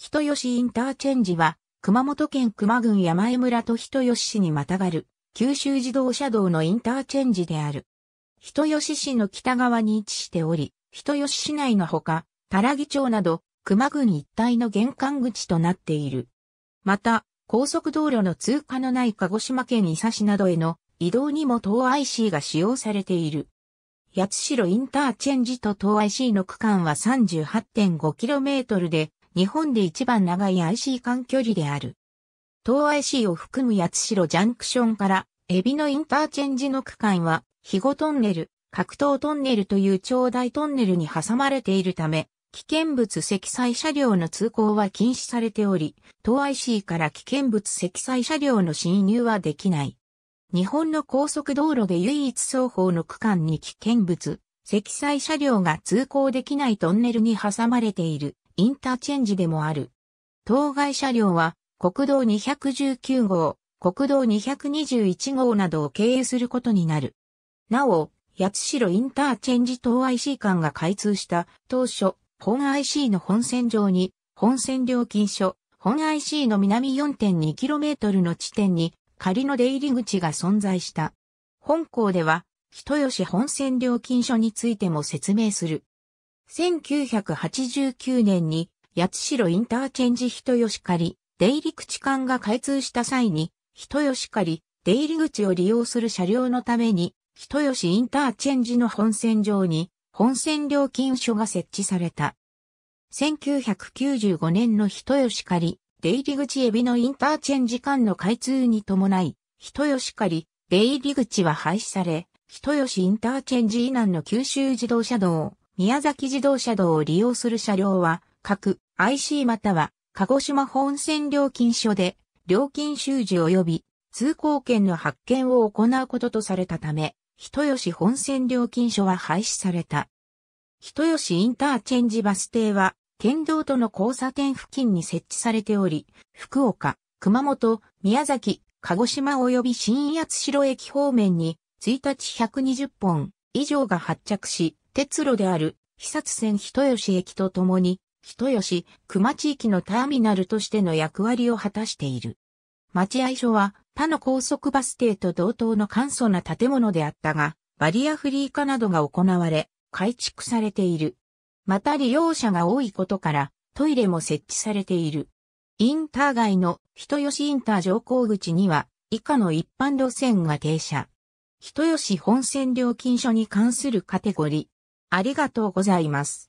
人吉インターチェンジは、熊本県熊郡山江村と人吉市にまたがる、九州自動車道のインターチェンジである。人吉市の北側に位置しており、人吉市内のほか、田良木町など、熊郡一帯の玄関口となっている。また、高速道路の通過のない鹿児島県伊佐市などへの移動にも東 IC が使用されている。八代インターチェンジと東 IC の区間は 38.5km で、日本で一番長い IC 間距離である。東 IC を含む八代ジャンクションから、エビのインターチェンジの区間は、肥後トンネル、格闘トンネルという長大トンネルに挟まれているため、危険物積載車両の通行は禁止されており、東 IC から危険物積載車両の侵入はできない。日本の高速道路で唯一双方の区間に危険物、積載車両が通行できないトンネルに挟まれているインターチェンジでもある。当該車両は国道219号、国道221号などを経由することになる。なお、八代インターチェンジ東 IC 間が開通した当初、本 IC の本線上に、本線料金所、本 IC の南 4.2km の地点に仮の出入り口が存在した。本校では、人吉本線料金所についても説明する。1989年に八代インターチェンジ人吉狩出入り口間が開通した際に、人吉狩出入り口を利用する車両のために、人吉インターチェンジの本線上に本線料金所が設置された。1995年の人吉狩出入り口エビのインターチェンジ間の開通に伴い、人吉狩出入り口は廃止され、人吉インターチェンジ以南の九州自動車道、宮崎自動車道を利用する車両は、各 IC または鹿児島本線料金所で料金収受及び通行券の発券を行うこととされたため、人吉本線料金所は廃止された。人吉インターチェンジバス停は、県道との交差点付近に設置されており、福岡、熊本、宮崎、鹿児島及び新八代駅方面に、1日120本以上が発着し、鉄路である、肥薩線人吉駅とともに、人吉、熊地域のターミナルとしての役割を果たしている。待合所は他の高速バス停と同等の簡素な建物であったが、バリアフリー化などが行われ、改築されている。また利用者が多いことから、トイレも設置されている。インター街の人吉インター乗降口には、以下の一般路線が停車。人吉本線料金所に関するカテゴリー。ありがとうございます。